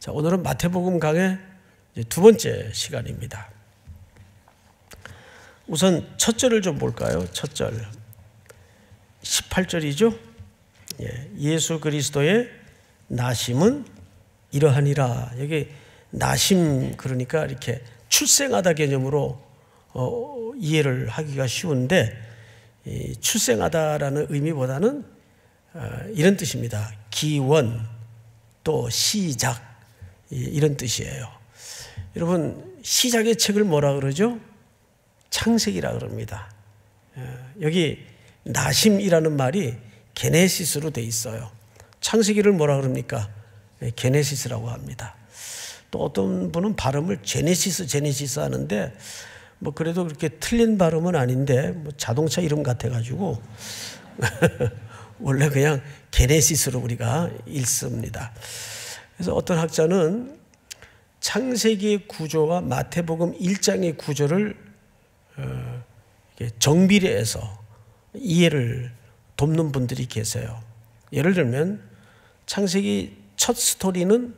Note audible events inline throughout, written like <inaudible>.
자, 오늘은 마태복음 강의 두 번째 시간입니다. 우선 첫 절을 좀 볼까요? 첫 절. 18절이죠? 예, 수 그리스도의 나심은 이러하니라. 여기 나심 그러니까 이렇게 출생하다 개념으로 어, 이해를 하기가 쉬운데 출생하다라는 의미보다는 어, 이런 뜻입니다. 기원 또 시작 예, 이런 뜻이에요. 여러분 시작의 책을 뭐라 그러죠? 창세기라 그럽니다. 예, 여기 나심이라는 말이 게네시스로 돼 있어요. 창세기를 뭐라 그럽니까? 예, 게네시스라고 합니다. 또 어떤 분은 발음을 제네시스 제네시스 하는데 뭐 그래도 그렇게 틀린 발음은 아닌데 뭐 자동차 이름 같아 가지고 <laughs> 원래 그냥 게네시스로 우리가 읽습니다. 그래서 어떤 학자는 창세기의 구조와 마태복음 1장의 구조를 어, 정비례해서 이해를 돕는 분들이 계세요. 예를 들면 창세기 첫 스토리는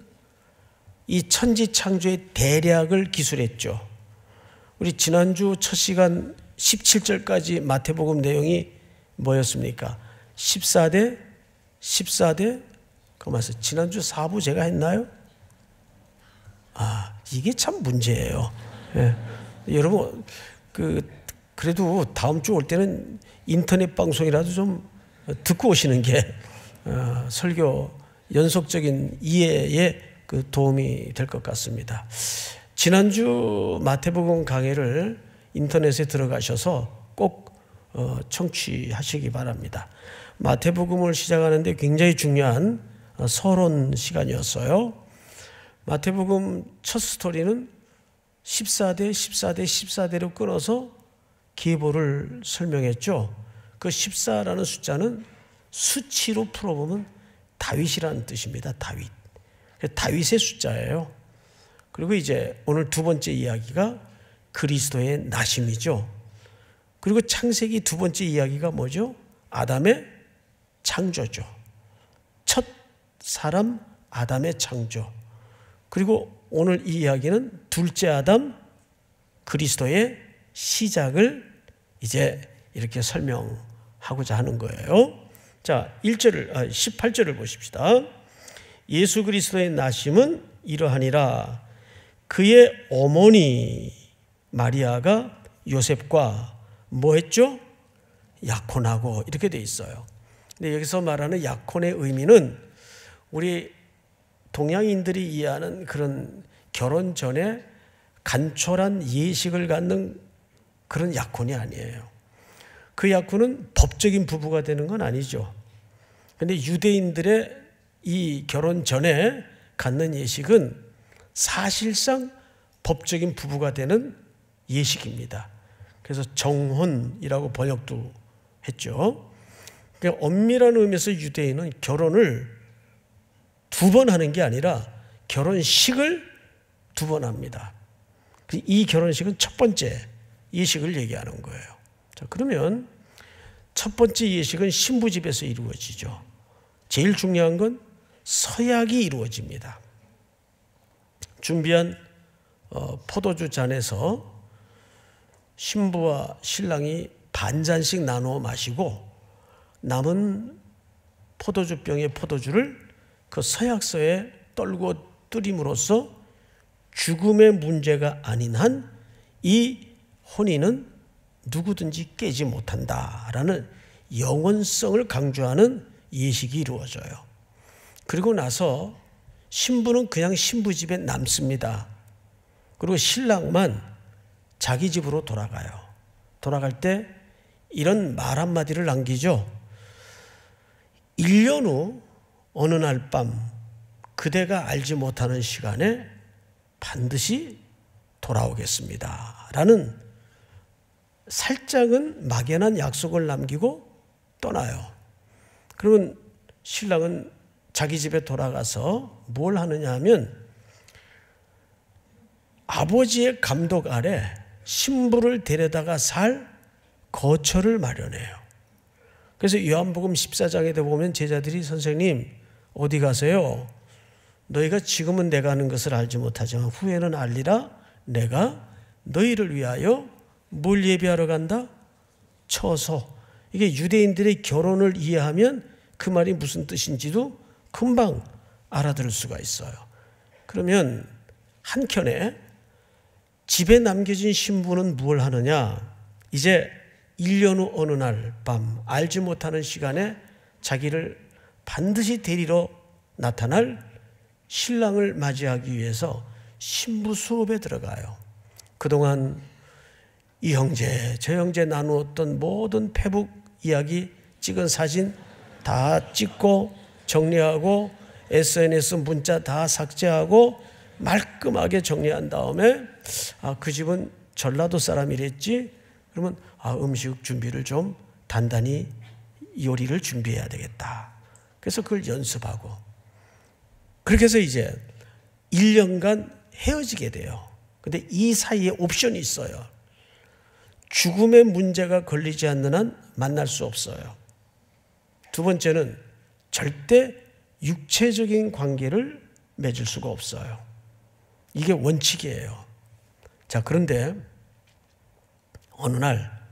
이 천지 창조의 대략을 기술했죠. 우리 지난주 첫 시간 17절까지 마태복음 내용이 뭐였습니까? 14대, 14대, 그러면서 지난주 사부 제가 했나요? 아 이게 참 문제예요. 예. 여러분 그 그래도 다음 주 올 때는 인터넷 방송이라도 좀 듣고 오시는 게 어, 설교 연속적인 이해에 그 도움이 될 것 같습니다. 지난주 마태복음 강의를 인터넷에 들어가셔서 꼭 어, 청취하시기 바랍니다. 마태복음을 시작하는데 굉장히 중요한 서론 시간이었어요. 마태복음 첫 스토리는 14대, 14대, 14대로 끊어서 계보를 설명했죠. 그 14라는 숫자는 수치로 풀어보면 다윗이라는 뜻입니다. 다윗. 다윗의 숫자예요. 그리고 이제 오늘 두 번째 이야기가 그리스도의 나심이죠. 그리고 창세기 두 번째 이야기가 뭐죠? 아담의 창조죠. 사람 아담의 창조. 그리고 오늘 이 이야기는 둘째 아담 그리스도의 시작을 이제 이렇게 설명하고자 하는 거예요. 자, 1절을 18절을 아, 보십시다. 예수 그리스도의 나심은 이러하니라 그의 어머니 마리아가 요셉과 뭐 했죠? 약혼하고 이렇게 돼 있어요. 근데 여기서 말하는 약혼의 의미는 우리 동양인들이 이해하는 그런 결혼 전에 간촐한 예식을 갖는 그런 약혼이 아니에요. 그 약혼은 법적인 부부가 되는 건 아니죠. 근데 유대인들의 이 결혼 전에 갖는 예식은 사실상 법적인 부부가 되는 예식입니다. 그래서 정혼이라고 번역도 했죠. 그러니까 엄밀한 의미에서 유대인은 결혼을 두번 하는 게 아니라 결혼식을 두 번 합니다. 그 이 결혼식은 첫 번째 예식을 얘기하는 거예요. 자, 그러면 첫 번째 예식은 신부집에서 이루어지죠. 제일 중요한 건 서약이 이루어집니다. 준비한 어, 포도주 잔에서 신부와 신랑이 반 잔씩 나누어 마시고 남은 포도주병의 포도주를 그 서약서에 떨고 뜨림으로써 죽음의 문제가 아닌 한 이 혼인은 누구든지 깨지 못한다라는 영원성을 강조하는 예식이 이루어져요. 그리고 나서 신부는 그냥 신부 집에 남습니다. 그리고 신랑만 자기 집으로 돌아가요. 돌아갈 때 이런 말 한마디를 남기죠. 1년 후 어느 날 밤 그대가 알지 못하는 시간에 반드시 돌아오겠습니다. 라는 살짝은 막연한 약속을 남기고 떠나요. 그러면 신랑은 자기 집에 돌아가서 뭘 하느냐 하면 아버지의 감독 아래 신부를 데려다가 살 거처를 마련해요. 그래서 요한복음 14장에 보면 제자들이 선생님 어디 가세요? 너희가 지금은 내가 하는 것을 알지 못하지만 후에는 알리라 내가 너희를 위하여 뭘 예비하러 간다? 처서. 이게 유대인들의 결혼을 이해하면 그 말이 무슨 뜻인지도 금방 알아들을 수가 있어요. 그러면 한켠에 집에 남겨진 신부는 무 하느냐? 이제 1년 후 어느 날 밤 알지 못하는 시간에 자기를 반드시 대리로 나타날 신랑을 맞이하기 위해서 신부 수업에 들어가요. 그동안 이 형제, 저 형제 나누었던 모든 페북 이야기 찍은 사진 다 찍고 정리하고 SNS 문자 다 삭제하고 말끔하게 정리한 다음에 아, 그 집은 전라도 사람이랬지? 그러면 아, 음식 준비를 좀 단단히 요리를 준비해야 되겠다. 그래서 그걸 연습하고 그렇게 해서 이제 1년간 헤어지게 돼요. 근데 이 사이에 옵션이 있어요. 죽음의 문제가 걸리지 않는 한 만날 수 없어요. 두 번째는 절대 육체적인 관계를 맺을 수가 없어요. 이게 원칙이에요. 자, 그런데 어느 날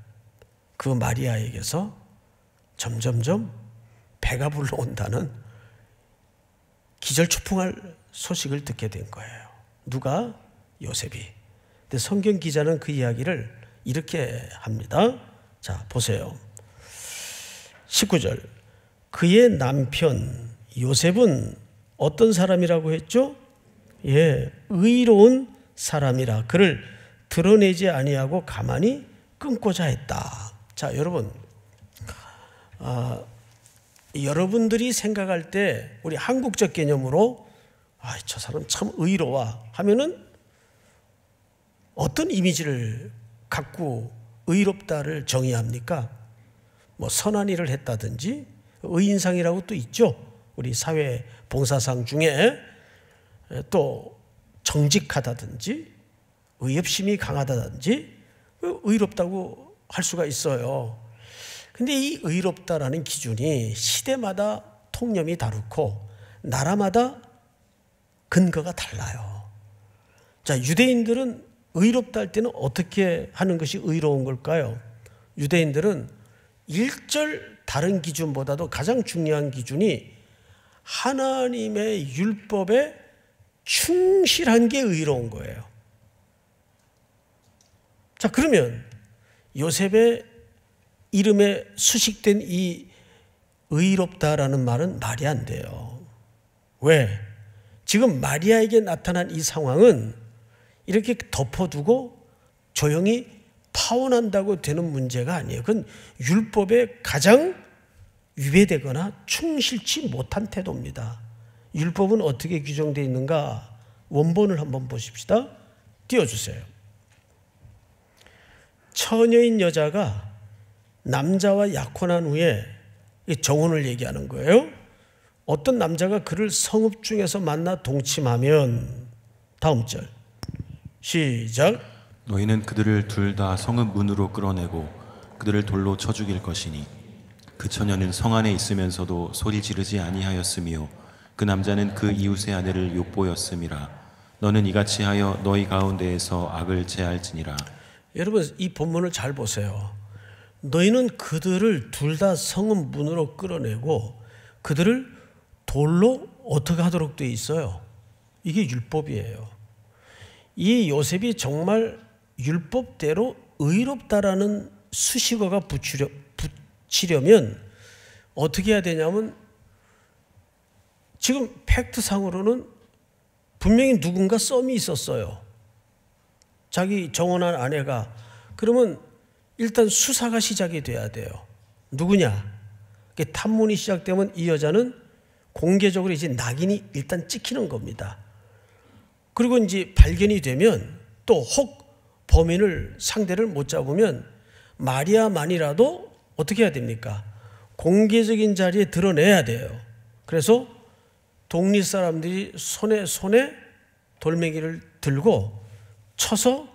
그 마리아에게서 점점점 배가 불러온다는 기절초풍할 소식을 듣게 된 거예요. 누가? 요셉이. 근데 성경 기자는 그 이야기를 이렇게 합니다. 자, 보세요. 19절. 그의 남편 요셉은 어떤 사람이라고 했죠? 예, 의로운 사람이라 그를 드러내지 아니하고 가만히 끊고자 했다. 자, 여러분. 아, 여러분들이 생각할 때 우리 한국적 개념으로 아, 저 사람 참의로워 하면은 어떤 이미지를 갖고 의롭다를 정의합니까? 뭐 선한 일을 했다든지 의인상이라고 또 있죠. 우리 사회 봉사상 중에 또 정직하다든지 의협심이 강하다든지 의롭다고 할 수가 있어요. 근데 이 의롭다라는 기준이 시대마다 통념이 다르고 나라마다 근거가 달라요. 자, 유대인들은 의롭다 할 때는 어떻게 하는 것이 의로운 걸까요? 유대인들은 1절 다른 기준보다도 가장 중요한 기준이 하나님의 율법에 충실한 게 의로운 거예요. 자, 그러면 요셉의 이름에 수식된 이 의롭다라는 말은 말이 안 돼요. 왜? 지금 마리아에게 나타난 이 상황은 이렇게 덮어두고 조용히 파혼한다고 되는 문제가 아니에요. 그건 율법에 가장 위배되거나 충실치 못한 태도입니다. 율법은 어떻게 규정되어 있는가? 원본을 한번 보십시다. 띄워주세요. 처녀인 여자가 남자와 약혼한 후에 정혼을 얘기하는 거예요. 어떤 남자가 그를 성읍 중에서 만나 동침하면 다음 절 시작 너희는 그들을 둘 다 성읍 문으로 끌어내고 그들을 돌로 쳐 죽일 것이니 그 처녀는 성 안에 있으면서도 소리 지르지 아니하였으며 그 남자는 그 이웃의 아내를 욕보였음이라 너는 이같이 하여 너희 가운데에서 악을 제할지니라 여러분 이 본문을 잘 보세요 너희는 그들을 둘 다 성은 문으로 끌어내고 그들을 돌로 어떻게 하도록 돼 있어요. 이게 율법이에요. 이 요셉이 정말 율법대로 의롭다라는 수식어가 붙이려, 붙이려면 어떻게 해야 되냐면 지금 팩트상으로는 분명히 누군가 썸이 있었어요. 자기 정원한 아내가 그러면 일단 수사가 시작이 돼야 돼요. 누구냐? 탐문이 시작되면 이 여자는 공개적으로 이제 낙인이 일단 찍히는 겁니다. 그리고 이제 발견이 되면 또 혹 범인을 상대를 못 잡으면 마리아만이라도 어떻게 해야 됩니까? 공개적인 자리에 드러내야 돼요. 그래서 독립 사람들이 손에 손에 돌멩이를 들고 쳐서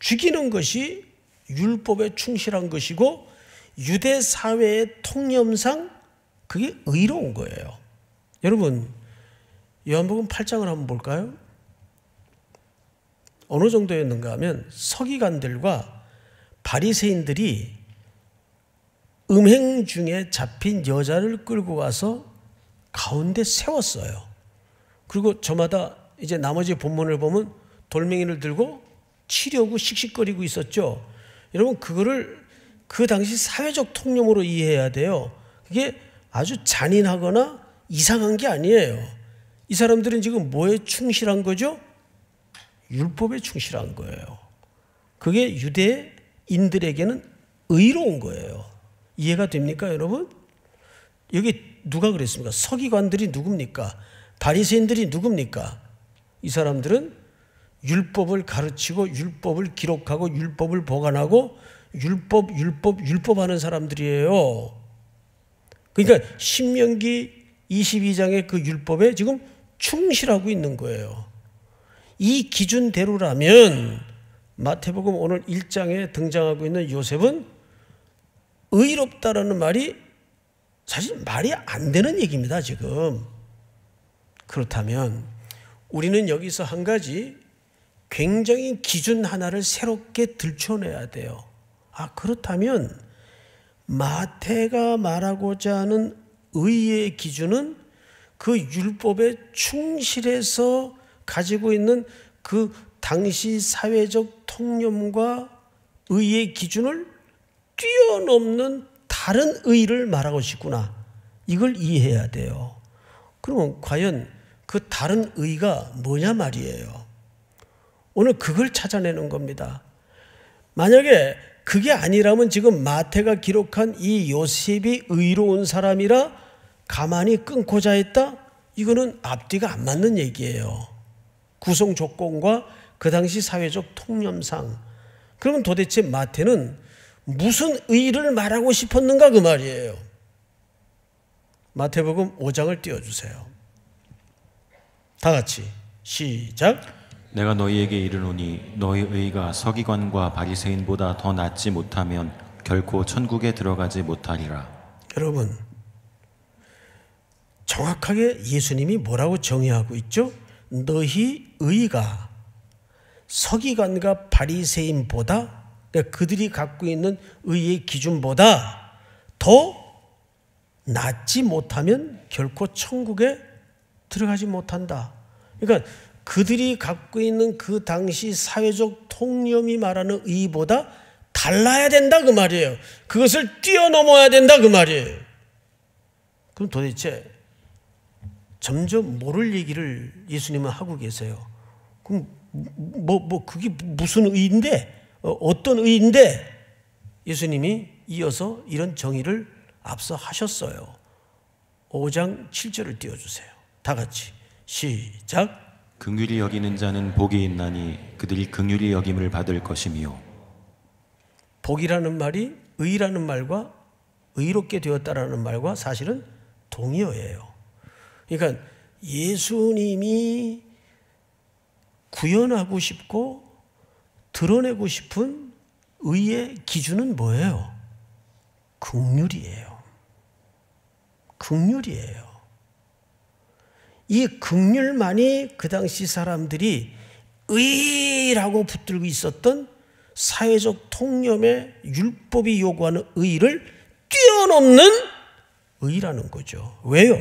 죽이는 것이 율법에 충실한 것이고 유대 사회의 통념상 그게 의로운 거예요. 여러분 요한복음 8장을 한번 볼까요? 어느 정도였는가 하면 서기관들과 바리새인들이 음행 중에 잡힌 여자를 끌고 와서 가운데 세웠어요. 그리고 저마다 이제 나머지 본문을 보면 돌멩이를 들고 치려고 씩씩거리고 있었죠. 여러분 그거를 그 당시 사회적 통념으로 이해해야 돼요. 그게 아주 잔인하거나 이상한 게 아니에요. 이 사람들은 지금 뭐에 충실한 거죠? 율법에 충실한 거예요. 그게 유대인들에게는 의로운 거예요. 이해가 됩니까, 여러분? 여기 누가 그랬습니까? 서기관들이 누굽니까? 바리새인들이 누굽니까? 이 사람들은 율법을 가르치고 율법을 기록하고 율법을 보관하고 율법 율법 율법하는 사람들이에요. 그러니까 신명기 22장의 그 율법에 지금 충실하고 있는 거예요. 이 기준대로라면 마태복음 오늘 1장에 등장하고 있는 요셉은 의롭다라는 말이 사실 말이 안 되는 얘기입니다, 지금. 그렇다면 우리는 여기서 한 가지 굉장히 기준 하나를 새롭게 들춰내야 돼요. 아, 그렇다면 마태가 말하고자 하는 의의 기준은 그 율법에 충실해서 가지고 있는 그 당시 사회적 통념과 의의 기준을 뛰어넘는 다른 의를 말하고 싶구나. 이걸 이해해야 돼요. 그러면 과연 그 다른 의가 뭐냐 말이에요. 오늘 그걸 찾아내는 겁니다. 만약에 그게 아니라면 지금 마태가 기록한 이 요셉이 의로운 사람이라 가만히 끊고자 했다? 이거는 앞뒤가 안 맞는 얘기예요. 구성 조건과 그 당시 사회적 통념상. 그러면 도대체 마태는 무슨 의를 말하고 싶었는가 그 말이에요. 마태복음 5장을 띄워주세요. 다 같이 시작. 내가 너희에게 이르노니 너희 의가 서기관과 바리새인보다 더 낫지 못하면 결코 천국에 들어가지 못하리라. 여러분 정확하게 예수님이 뭐라고 정의하고 있죠? 너희 의가 서기관과 바리새인보다 그러니까 그들이 갖고 있는 의의 기준보다 더 낫지 못하면 결코 천국에 들어가지 못한다. 그러니까 그들이 갖고 있는 그 당시 사회적 통념이 말하는 의보다 달라야 된다 그 말이에요. 그것을 뛰어넘어야 된다 그 말이에요. 그럼 도대체 점점 모를 얘기를 예수님은 하고 계세요. 그럼 뭐, 뭐, 그게 무슨 의인데? 어, 어떤 의인데? 예수님이 이어서 이런 정의를 앞서 하셨어요. 5장 7절을 띄워주세요. 다 같이. 시작. 긍휼히 여기는 자는 복이 있나니 그들이 긍휼히 여김을 받을 것이며 복이라는 말이 의라는 말과 의롭게 되었다라는 말과 사실은 동의어예요. 그러니까 예수님이 구현하고 싶고 드러내고 싶은 의의 기준은 뭐예요? 극률이에요. 극률이에요. 이 극률만이 그 당시 사람들이 의라고 붙들고 있었던 사회적 통념의 율법이 요구하는 의를 뛰어넘는 의라는 거죠. 왜요?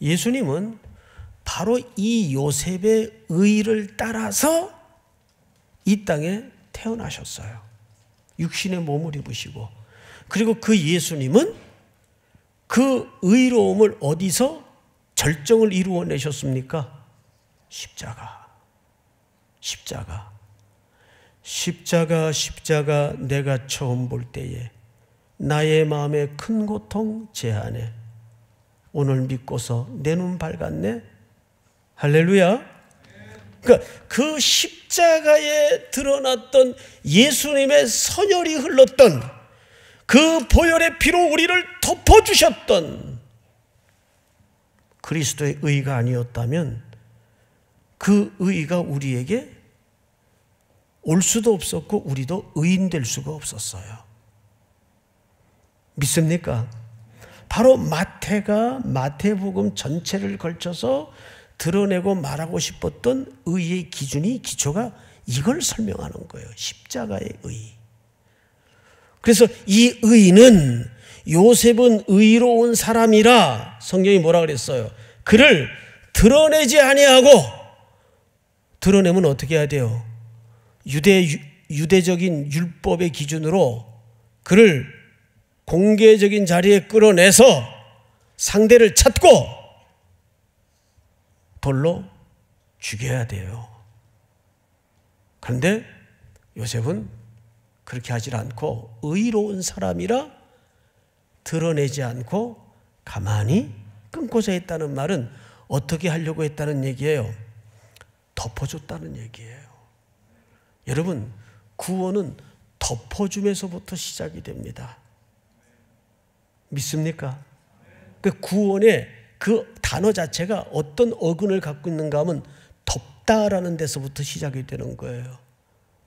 예수님은 바로 이 요셉의 의를 따라서 이 땅에 태어나셨어요. 육신의 몸을 입으시고 그리고 그 예수님은 그 의로움을 어디서 절정을 이루어내셨습니까? 십자가. 십자가. 십자가, 십자가 내가 처음 볼 때에 나의 마음의 큰 고통 제한에 오늘 믿고서 내 눈 밝았네? 할렐루야. 그러니까 그 십자가에 드러났던 예수님의 선혈이 흘렀던 그 보혈의 피로 우리를 덮어주셨던 그리스도의 의가 아니었다면 그 의가 우리에게 올 수도 없었고 우리도 의인 될 수가 없었어요. 믿습니까? 바로 마태가 마태복음 전체를 걸쳐서 드러내고 말하고 싶었던 의의 기준이 기초가 이걸 설명하는 거예요. 십자가의 의. 그래서 이 의는 요셉은 의로운 사람이라 성경이 뭐라 그랬어요? 그를 드러내지 아니하고 드러내면 어떻게 해야 돼요? 유대 유대적인 율법의 기준으로 그를 공개적인 자리에 끌어내서 상대를 찾고 벌로 죽여야 돼요. 그런데 요셉은 그렇게 하질 않고 의로운 사람이라 드러내지 않고 가만히 끊고자 했다는 말은 어떻게 하려고 했다는 얘기예요? 덮어줬다는 얘기예요. 여러분, 구원은 덮어줌에서부터 시작이 됩니다. 믿습니까? 그 구원의 그 단어 자체가 어떤 어근을 갖고 있는가 하면 덮다라는 데서부터 시작이 되는 거예요.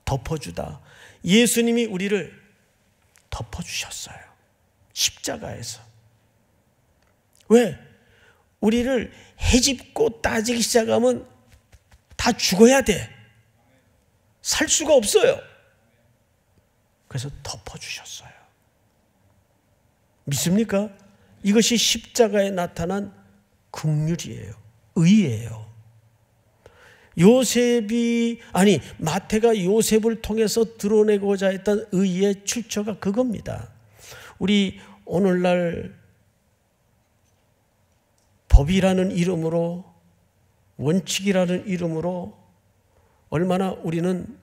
덮어주다. 예수님이 우리를 덮어주셨어요. 십자가에서. 왜? 우리를 해집고 따지기 시작하면 다 죽어야 돼. 살 수가 없어요. 그래서 덮어주셨어요. 믿습니까? 이것이 십자가에 나타난 극률이에요. 의예요. 요셉이 아니 마태가 요셉을 통해서 드러내고자 했던 의의 출처가 그겁니다. 우리 오늘날 법이라는 이름으로 원칙이라는 이름으로 얼마나 우리는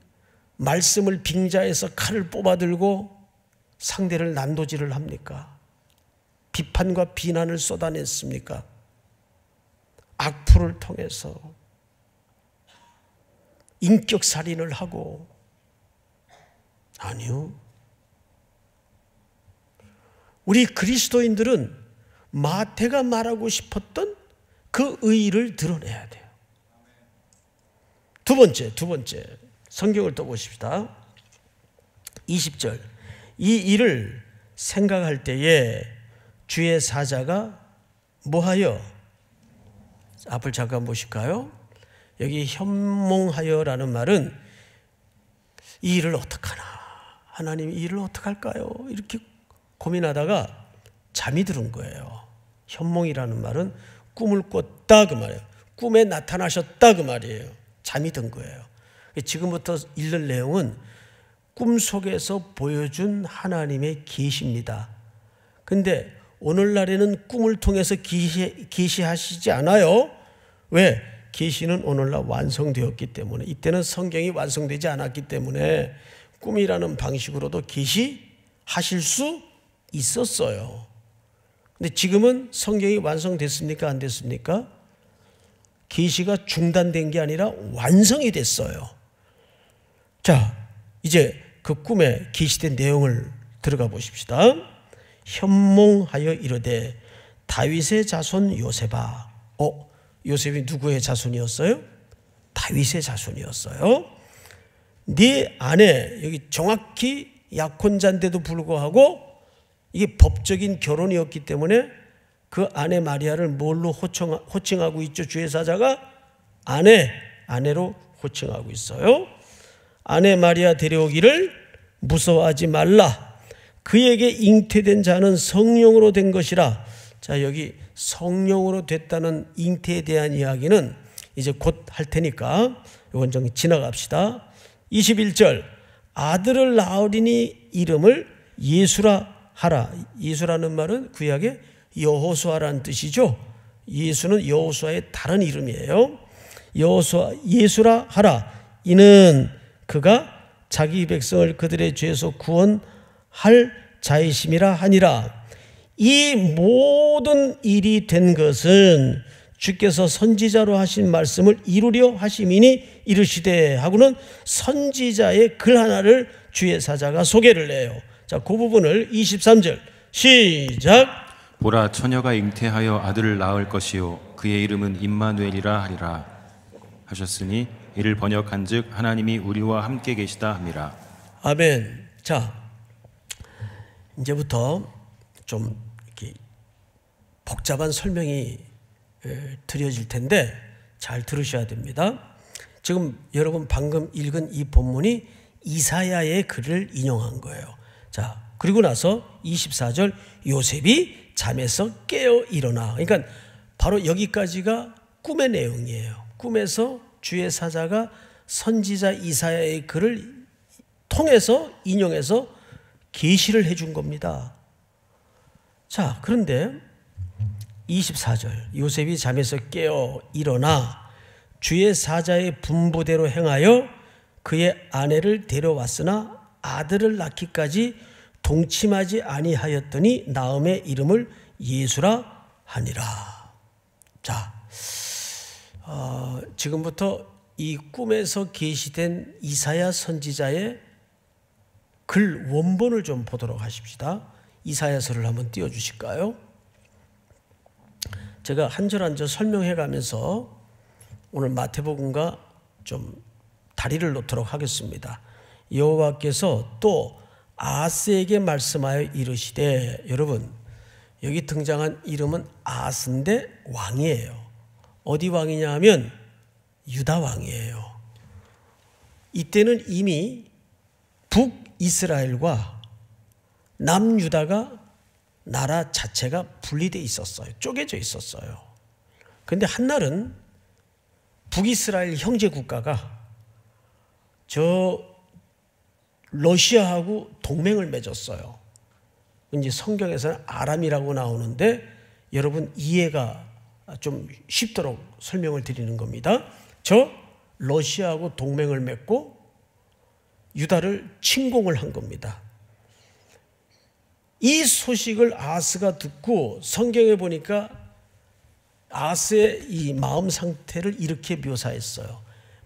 말씀을 빙자해서 칼을 뽑아들고 상대를 난도질을 합니까? 비판과 비난을 쏟아냈습니까? 악플을 통해서 인격살인을 하고 아니요. 우리 그리스도인들은 마태가 말하고 싶었던 그 의의를 드러내야 돼요. 두 번째, 두 번째. 성경을 또 보십시다. 20절. 이 일을 생각할 때에 주의 사자가 뭐하여? 앞을 잠깐 보실까요? 여기 현몽하여라는 말은 이 일을 어떡하나? 하나님 이 일을 어떡할까요? 이렇게 고민하다가 잠이 들은 거예요. 현몽이라는 말은 꿈을 꿨다 그 말이에요. 꿈에 나타나셨다 그 말이에요. 잠이 든 거예요. 지금부터 읽을 내용은 꿈 속에서 보여준 하나님의 계시입니다. 근데 오늘날에는 꿈을 통해서 계시, 계시하시지 않아요. 왜? 계시는 오늘날 완성되었기 때문에 이때는 성경이 완성되지 않았기 때문에 꿈이라는 방식으로도 계시하실 수 있었어요. 근데 지금은 성경이 완성됐습니까? 안 됐습니까? 계시가 중단된 게 아니라 완성이 됐어요. 자, 이제 그 꿈에 계시된 내용을 들어가 보십시다. 현몽하여 이르되 다윗의 자손 요셉아. 어, 요셉이 누구의 자손이었어요? 다윗의 자손이었어요. 네 아내 여기 정확히 약혼자인데도 불구하고 이게 법적인 결혼이었기 때문에 그 아내 마리아를 뭘로 호청, 호칭하고 있죠? 주의 사자가 아내, 아내로 호칭하고 있어요. 아내 마리아 데려오기를 무서워하지 말라. 그에게 잉태된 자는 성령으로 된 것이라. 자, 여기 성령으로 됐다는 잉태에 대한 이야기는 이제 곧 할 테니까 이건 좀 지나갑시다. 21절 아들을 낳으리니 이름을 예수라 하라. 이수라는 말은 구약의 여호수아란 뜻이죠. 예수는 여호수아의 다른 이름이에요. 여호수아 예수라 하라. 이는 그가 자기 백성을 그들의 죄에서 구원할 자이심이라 하니라. 이 모든 일이 된 것은 주께서 선지자로 하신 말씀을 이루려 하심이니 이르시되 하고는 선지자의 글 하나를 주의 사자가 소개를 해요. 자, 그 부분을 23절 시작. 보라 처녀가 잉태하여 아들을 낳을 것이요 그의 이름은 임마누엘이라 하리라 하셨으니 이를 번역한즉 하나님이 우리와 함께 계시다 함이라. 아멘. 자, 이제부터 좀 복잡한 설명이 드려질 텐데 잘 들으셔야 됩니다. 지금 여러분 방금 읽은 이 본문이 이사야의 글을 인용한 거예요. 자, 그리고 나서 24절 요셉이 잠에서 깨어 일어나. 그러니까 바로 여기까지가 꿈의 내용이에요. 꿈에서 주의 사자가 선지자 이사야의 글을 통해서 인용해서 계시를 해준 겁니다. 자, 그런데 24절 요셉이 잠에서 깨어 일어나 주의 사자의 분부대로 행하여 그의 아내를 데려왔으나 아들을 낳기까지 동침하지 아니하였더니 나음의 이름을 예수라 하니라. 자, 어, 지금부터 이 꿈에서 계시된 이사야 선지자의 글 원본을 좀 보도록 하십시다. 이사야서를 한번 띄워 주실까요? 제가 한 절 한 절 설명해 가면서 오늘 마태복음과 좀 다리를 놓도록 하겠습니다. 여호와께서 또 아스에게 말씀하여 이르시되 여러분 여기 등장한 이름은 아스인데 왕이에요. 어디 왕이냐 하면 유다 왕이에요. 이때는 이미 북이스라엘과 남유다가 나라 자체가 분리되어 있었어요. 쪼개져 있었어요. 근데 한날은 북이스라엘 형제 국가가 저 러시아하고 동맹을 맺었어요. 이제 성경에서는 아람이라고 나오는데 여러분 이해가 좀 쉽도록 설명을 드리는 겁니다. 저 러시아하고 동맹을 맺고 유다를 침공을 한 겁니다. 이 소식을 아스가 듣고 성경에 보니까 아스의 이 마음 상태를 이렇게 묘사했어요.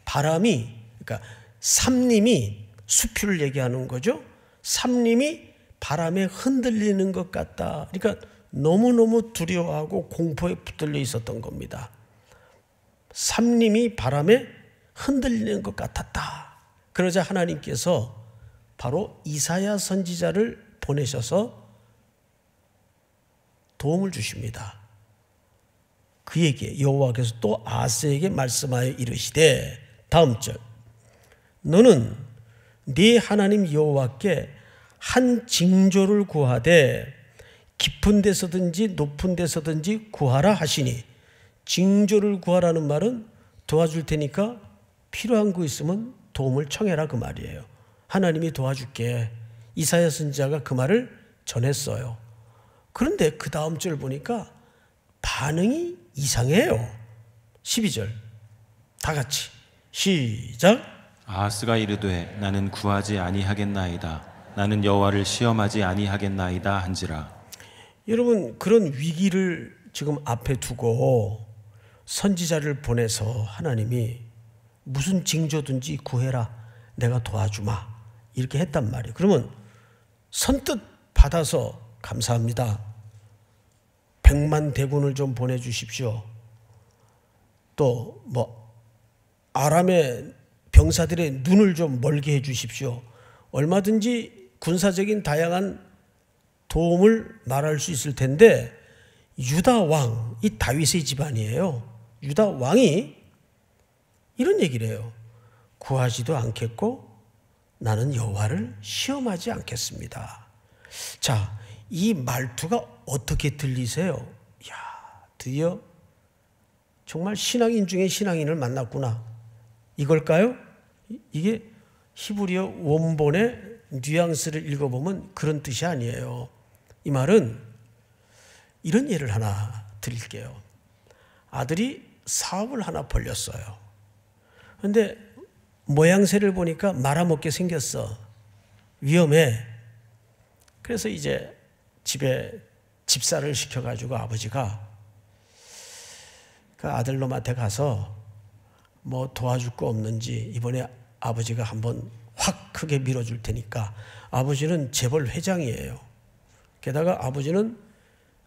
바람이 그러니까 삼림이 수필를 얘기하는 거죠. 삼림이 바람에 흔들리는 것 같다. 그러니까 너무너무 두려워하고 공포에 붙들려 있었던 겁니다. 삼림이 바람에 흔들리는 것 같았다. 그러자 하나님께서 바로 이사야 선지자를 보내셔서 도움을 주십니다. 그에게 여호와께서 또 아스에게 말씀하여 이르시되 다음 절 너는 네 하나님 여호와께 한 징조를 구하되 깊은 데서든지 높은 데서든지 구하라 하시니 징조를 구하라는 말은 도와줄 테니까 필요한 거 있으면 도움을 청해라 그 말이에요. 하나님이 도와줄게. 이사야 선지자가 그 말을 전했어요. 그런데 그 다음 절 보니까 반응이 이상해요. 12절. 다 같이 시작. 아하스가 이르되 나는 구하지 아니하겠나이다. 나는 여호와를 시험하지 아니하겠나이다 한지라. 여러분 그런 위기를 지금 앞에 두고 선지자를 보내서 하나님이 무슨 징조든지 구해라 내가 도와주마 이렇게 했단 말이에요. 그러면 선뜻 받아서 감사합니다. 백만 대군을 좀 보내주십시오. 또 뭐 아람의 병사들의 눈을 좀 멀게 해 주십시오. 얼마든지 군사적인 다양한 도움을 말할 수 있을 텐데 유다 왕, 이 다윗의 집안이에요. 유다 왕이 이런 얘기를 해요. 구하지도 않겠고 나는 여호와를 시험하지 않겠습니다. 자, 이 말투가 어떻게 들리세요? 야, 드디어 정말 신앙인 중에 신앙인을 만났구나. 이걸까요? 이게 히브리어 원본의 뉘앙스를 읽어보면 그런 뜻이 아니에요. 이 말은 이런 예를 하나 드릴게요. 아들이 사업을 하나 벌렸어요. 그데 모양새를 보니까 말아먹게 생겼어. 위험해. 그래서 이제 집에 집사를 시켜가지고 아버지가 그 아들 놈한테 가서 뭐 도와줄 거 없는지 이번에 아버지가 한번 확 크게 밀어줄 테니까 아버지는 재벌 회장이에요. 게다가 아버지는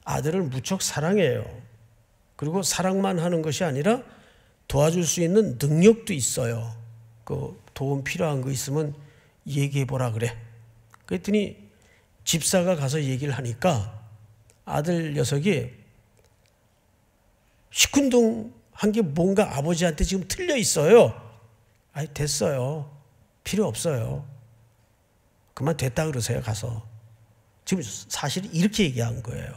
아들을 무척 사랑해요. 그리고 사랑만 하는 것이 아니라 도와줄 수 있는 능력도 있어요. 그 도움 필요한 거 있으면 얘기해 보라 그래. 그랬더니 집사가 가서 얘기를 하니까 아들 녀석이 시큰둥 한게 뭔가 아버지한테 지금 틀려 있어요. 아니, 됐어요. 필요 없어요. 그만 됐다 그러세요, 가서. 지금 사실 이렇게 얘기한 거예요.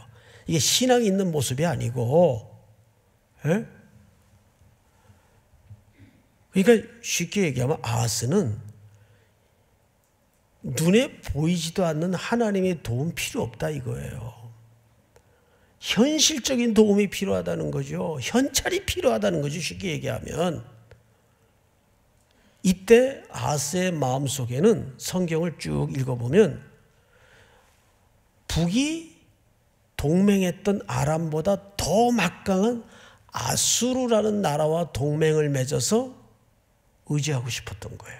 이게 신앙이 있는 모습이 아니고, 에? 예? 그러니까 쉽게 얘기하면 아하스는 눈에 보이지도 않는 하나님의 도움 필요 없다 이거예요. 현실적인 도움이 필요하다는 거죠. 현찰이 필요하다는 거죠. 쉽게 얘기하면. 이때 아스의 마음속에는 성경을 쭉 읽어보면 북이 동맹했던 아람보다 더 막강한 아수르라는 나라와 동맹을 맺어서 의지하고 싶었던 거예요.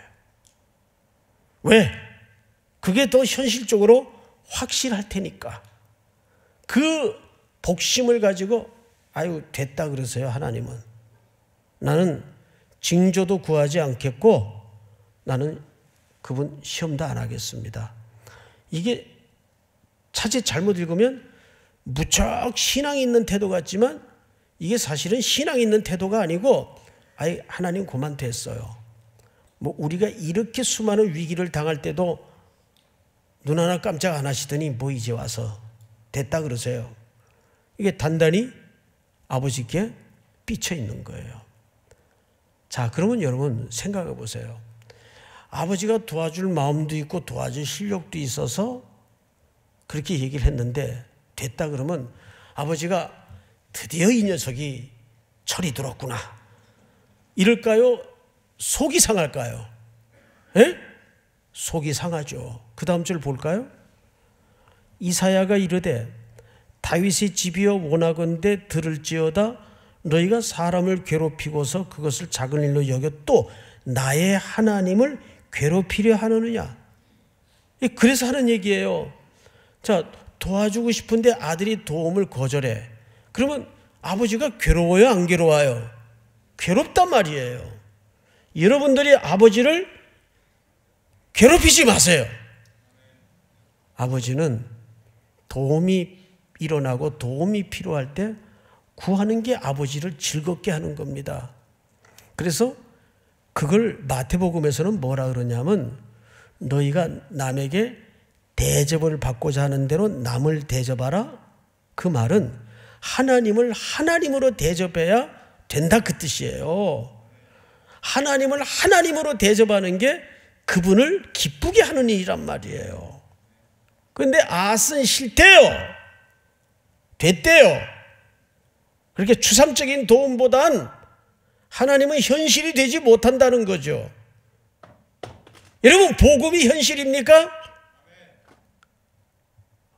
왜? 그게 더 현실적으로 확실할 테니까. 그 복심을 가지고 아유 됐다 그러세요 하나님은 나는 징조도 구하지 않겠고 나는 그분 시험도 안 하겠습니다. 이게 차지 잘못 읽으면 무척 신앙이 있는 태도 같지만 이게 사실은 신앙이 있는 태도가 아니고 아예 하나님 그만 됐어요. 뭐 우리가 이렇게 수많은 위기를 당할 때도 눈 하나 깜짝 안 하시더니 뭐 이제 와서 됐다 그러세요. 이게 단단히 아버지께 삐쳐 있는 거예요. 자, 그러면 여러분 생각해 보세요. 아버지가 도와줄 마음도 있고 도와줄 실력도 있어서 그렇게 얘기를 했는데 됐다 그러면 아버지가 드디어 이 녀석이 철이 들었구나. 이럴까요? 속이 상할까요? 에? 예? 속이 상하죠. 그 다음 줄 볼까요? 이사야가 이르되 다윗의 집이여 원하건대 들을지어다 너희가 사람을 괴롭히고서 그것을 작은 일로 여겨 또 나의 하나님을 괴롭히려 하느냐 그래서 하는 얘기예요. 자 도와주고 싶은데 아들이 도움을 거절해. 그러면 아버지가 괴로워요, 안 괴로워요? 괴롭단 말이에요. 여러분들이 아버지를 괴롭히지 마세요. 아버지는 도움이 일어나고 도움이 필요할 때 구하는 게 아버지를 즐겁게 하는 겁니다. 그래서 그걸 마태복음에서는 뭐라 그러냐면 너희가 남에게 대접을 받고자 하는 대로 남을 대접하라. 그 말은 하나님을 하나님으로 대접해야 된다 그 뜻이에요. 하나님을 하나님으로 대접하는 게 그분을 기쁘게 하는 일이란 말이에요. 그런데 아스는 싫대요. 됐대요. 그렇게 추상적인 도움보단 하나님은 현실이 되지 못한다는 거죠. 여러분, 복음이 현실입니까?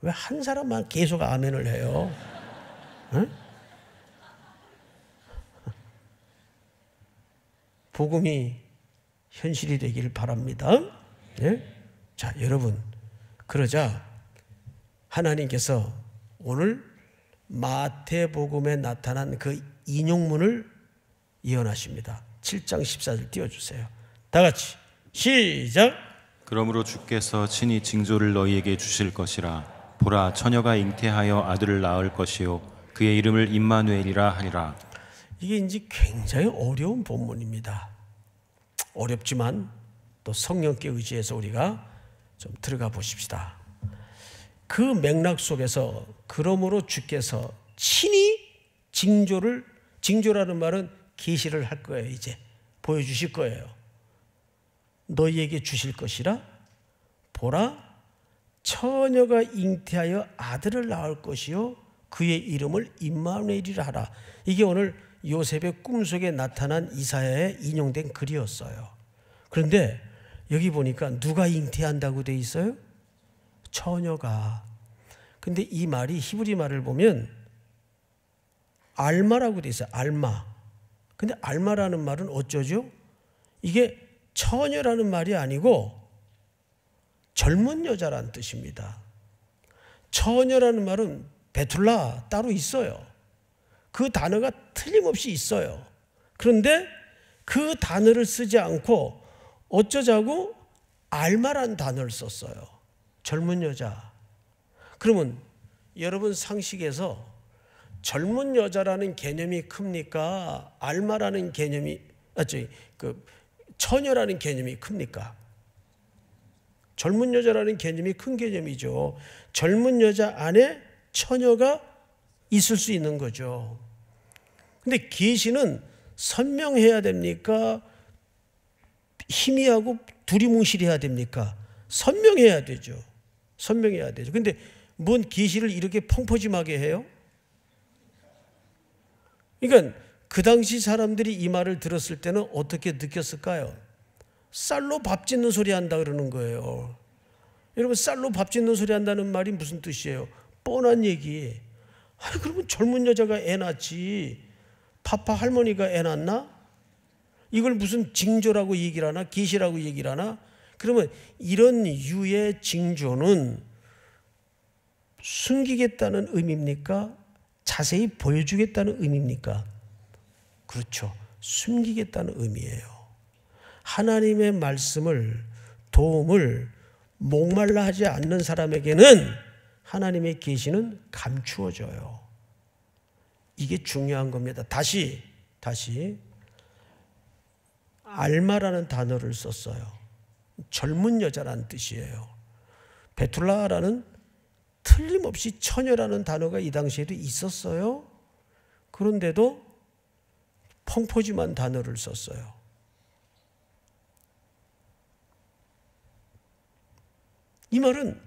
왜 한 사람만 계속 아멘을 해요? 응? 복음이 현실이 되길 바랍니다. 예? 자, 여러분, 그러자 하나님께서 오늘 마태복음에 나타난 그 인용문을 예언하십니다. 7장 14절 띄워주세요. 다 같이 시작. 그러므로 주께서 친히 징조를 너희에게 주실 것이라 보라 처녀가 잉태하여 아들을 낳을 것이요 그의 이름을 임마누엘이라 하리라. 이게 이제 굉장히 어려운 본문입니다. 어렵지만 또 성령께 의지해서 우리가 좀 들어가 보십시다. 그 맥락 속에서 그러므로 주께서 친히 징조를 징조라는 말은 계시를 할 거예요, 이제. 보여 주실 거예요. 너희에게 주실 것이라 보라 처녀가 잉태하여 아들을 낳을 것이요 그의 이름을 임마누엘이라 하라. 이게 오늘 요셉의 꿈속에 나타난 이사야에 인용된 글이었어요. 그런데 여기 보니까 누가 잉태한다고 돼 있어요? 처녀가. 근데 이 말이 히브리 말을 보면 알마라고 돼 있어요. 알마. 근데 알마라는 말은 어쩌죠? 이게 처녀라는 말이 아니고 젊은 여자란 뜻입니다. 처녀라는 말은 베툴라 따로 있어요. 그 단어가 틀림없이 있어요. 그런데 그 단어를 쓰지 않고 어쩌자고 알마란 단어를 썼어요. 젊은 여자. 그러면 여러분 상식에서 젊은 여자라는 개념이 큽니까? 알마라는 개념이, 아, 저 그, 처녀라는 개념이 큽니까? 젊은 여자라는 개념이 큰 개념이죠. 젊은 여자 안에 처녀가 있을 수 있는 거죠. 근데 계시는 선명해야 됩니까? 희미하고 두리뭉실해야 됩니까? 선명해야 되죠. 선명해야 되죠. 근데 뭔 기시를 이렇게 펑퍼짐하게 해요? 그러니까 그 당시 사람들이 이 말을 들었을 때는 어떻게 느꼈을까요? 쌀로 밥 짓는 소리 한다 그러는 거예요. 여러분 쌀로 밥 짓는 소리 한다는 말이 무슨 뜻이에요? 뻔한 얘기. 아 그러면 젊은 여자가 애 낳지. 파파 할머니가 애 낳나? 이걸 무슨 징조라고 얘기를 하나? 기시라고 얘기를 하나? 그러면 이런 유의 징조는 숨기겠다는 의미입니까? 자세히 보여주겠다는 의미입니까? 그렇죠. 숨기겠다는 의미예요. 하나님의 말씀을 도움을 목말라 하지 않는 사람에게는 하나님의 계시는 감추어져요. 이게 중요한 겁니다. 다시 다시 알마라는 단어를 썼어요. 젊은 여자란 뜻이에요. 베툴라라는 틀림없이 처녀라는 단어가 이 당시에도 있었어요. 그런데도 펑포짐한 단어를 썼어요. 이 말은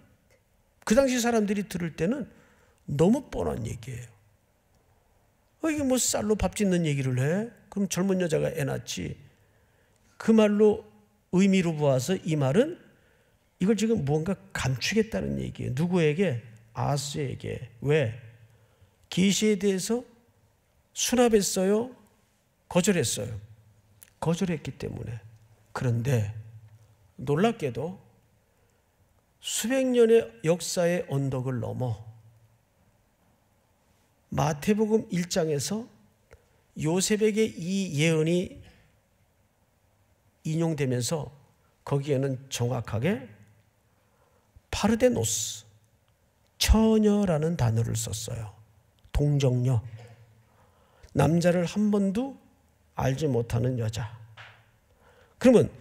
그 당시 사람들이 들을 때는 너무 뻔한 얘기예요. 어, 이게 뭐 쌀로 밥 짓는 얘기를 해? 그럼 젊은 여자가 애 낳지. 그 말로 의미로 보아서 이 말은 이걸 지금 뭔가 감추겠다는 얘기예요. 누구에게? 아스에게. 왜? 계시에 대해서 수납했어요? 거절했어요. 거절했기 때문에. 그런데 놀랍게도 수백 년의 역사의 언덕을 넘어 마태복음 1장에서 요셉에게 이 예언이 인용되면서 거기에는 정확하게 파르데노스, 처녀라는 단어를 썼어요. 동정녀. 남자를 한 번도 알지 못하는 여자. 그러면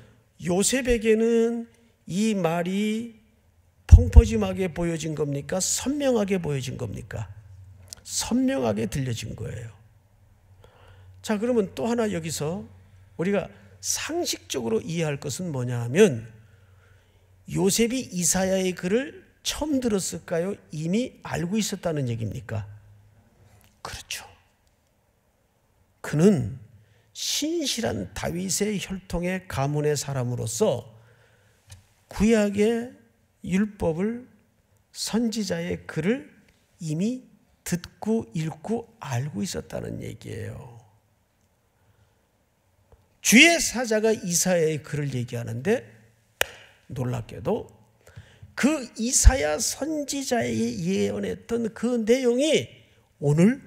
요셉에게는 이 말이 펑퍼짐하게 보여진 겁니까? 선명하게 보여진 겁니까? 선명하게 들려진 거예요. 자, 그러면 또 하나 여기서 우리가 상식적으로 이해할 것은 뭐냐 하면 요셉이 이사야의 글을 처음 들었을까요? 이미 알고 있었다는 얘기입니까? 그렇죠. 그는 신실한 다윗의 혈통의 가문의 사람으로서 구약의 율법을 선지자의 글을 이미 듣고 읽고 알고 있었다는 얘기예요. 주의 사자가 이사야의 글을 얘기하는데 놀랍게도 그 이사야 선지자의 예언했던 그 내용이 오늘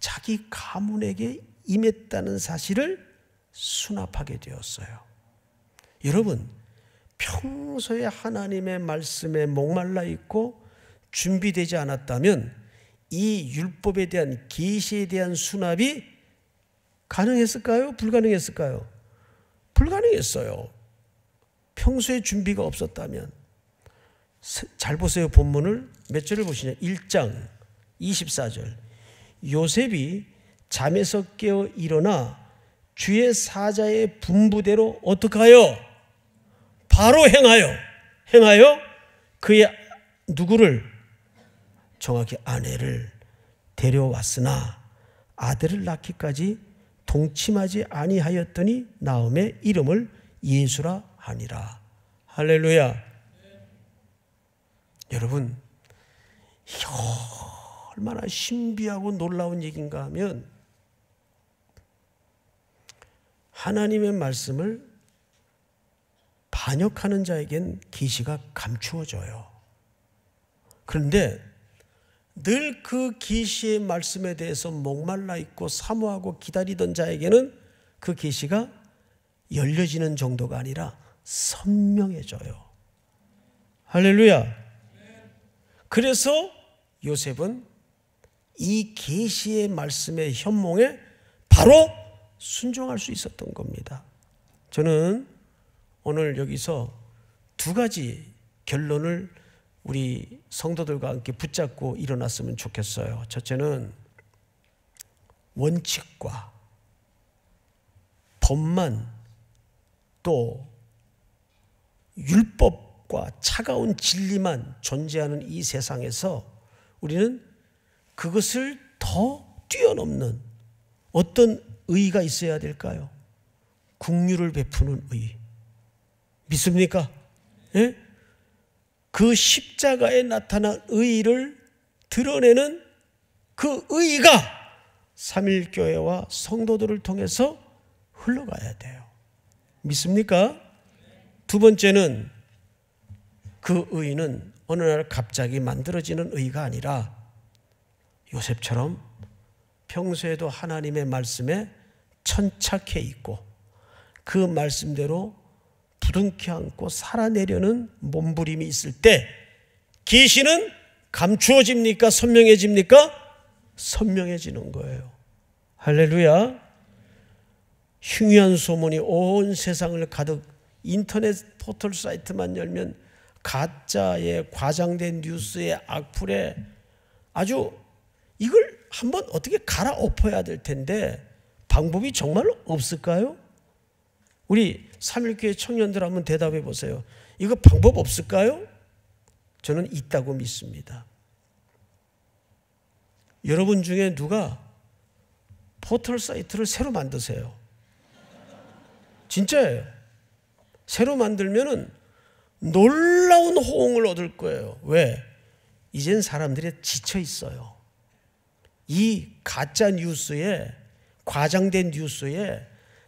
자기 가문에게 임했다는 사실을 수납하게 되었어요. 여러분, 평소에 하나님의 말씀에 목말라 있고 준비되지 않았다면 이 율법에 대한 계시에 대한 수납이 가능했을까요? 불가능했을까요? 불가능했어요. 평소에 준비가 없었다면. 잘 보세요. 본문을 몇 절을 보시냐. 1장 24절. 요셉이 잠에서 깨어 일어나 주의 사자의 분부대로 어떡하여? 바로 행하여. 행하여 그의 누구를? 정확히 아내를 데려왔으나 아들을 낳기까지 동침하지 아니하였더니 나음의 이름을 예수라 하니라. 할렐루야. 여러분, 이게 얼마나 신비하고 놀라운 얘기인가 하면 하나님의 말씀을 반역하는 자에겐 기시가 감추어져요. 그런데 늘그 계시의 말씀에 대해서 목말라 있고 사모하고 기다리던 자에게는 그 계시가 열려지는 정도가 아니라 선명해져요. 할렐루야. 그래서 요셉은 이 계시의 말씀의 현몽에 바로 순종할 수 있었던 겁니다. 저는 오늘 여기서 두 가지 결론을 우리 성도들과 함께 붙잡고 일어났으면 좋겠어요. 첫째는 원칙과 법만 또 율법과 차가운 진리만 존재하는 이 세상에서 우리는 그것을 더 뛰어넘는 어떤 의가 있어야 될까요? 국률을 베푸는 의. 믿습니까? 예? 그 십자가에 나타난 의를 드러내는 그 의가 삼일교회와 성도들을 통해서 흘러가야 돼요. 믿습니까? 두 번째는 그 의는 어느 날 갑자기 만들어지는 의가 아니라 요셉처럼 평소에도 하나님의 말씀에 천착해 있고 그 말씀대로 부둥켜 안고 살아내려는 몸부림이 있을 때 계시는 감추어집니까? 선명해집니까? 선명해지는 거예요. 할렐루야. 흉흉한 소문이 온 세상을 가득 인터넷 포털 사이트만 열면 가짜의 과장된 뉴스의 악플에 아주 이걸 한번 어떻게 갈아엎어야 될 텐데 방법이 정말 없을까요? 우리 3 1교회 청년들 한번 대답해 보세요. 이거 방법 없을까요? 저는 있다고 믿습니다. 여러분 중에 누가 포털 사이트를 새로 만드세요. 진짜예요. 새로 만들면은 놀라운 호응을 얻을 거예요. 왜? 이젠 사람들이 지쳐 있어요. 이 가짜 뉴스에 과장된 뉴스에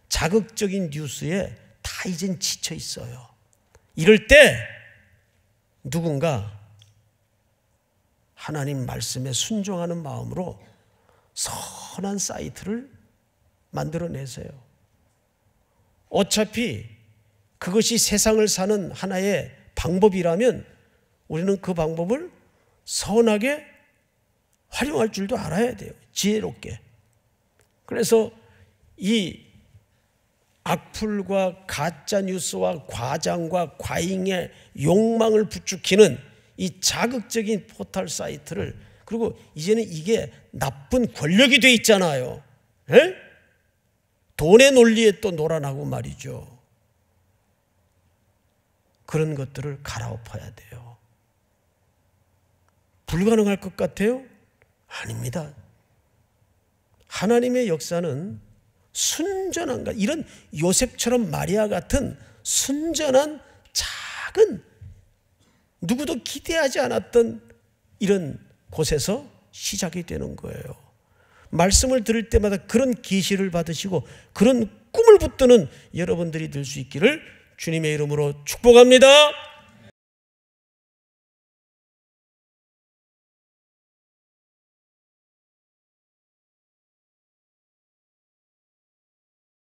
자극적인 뉴스에 다 이젠 지쳐 있어요. 이럴 때 누군가 하나님 말씀에 순종하는 마음으로 선한 사이트를 만들어내세요. 어차피 그것이 세상을 사는 하나의 방법이라면 우리는 그 방법을 선하게 활용할 줄도 알아야 돼요. 지혜롭게. 그래서 이 악플과 가짜 뉴스와 과장과 과잉의 욕망을 부추기는 이 자극적인 포털 사이트를 그리고 이제는 이게 나쁜 권력이 돼 있잖아요. 에? 돈의 논리에 또 놀아나고 말이죠. 그런 것들을 갈아엎어야 돼요. 불가능할 것 같아요? 아닙니다. 하나님의 역사는 순전한 것, 이런 요셉처럼 마리아 같은 순전한 작은 누구도 기대하지 않았던 이런 곳에서 시작이 되는 거예요. 말씀을 들을 때마다 그런 계시를 받으시고 그런 꿈을 붙드는 여러분들이 될 수 있기를 주님의 이름으로 축복합니다.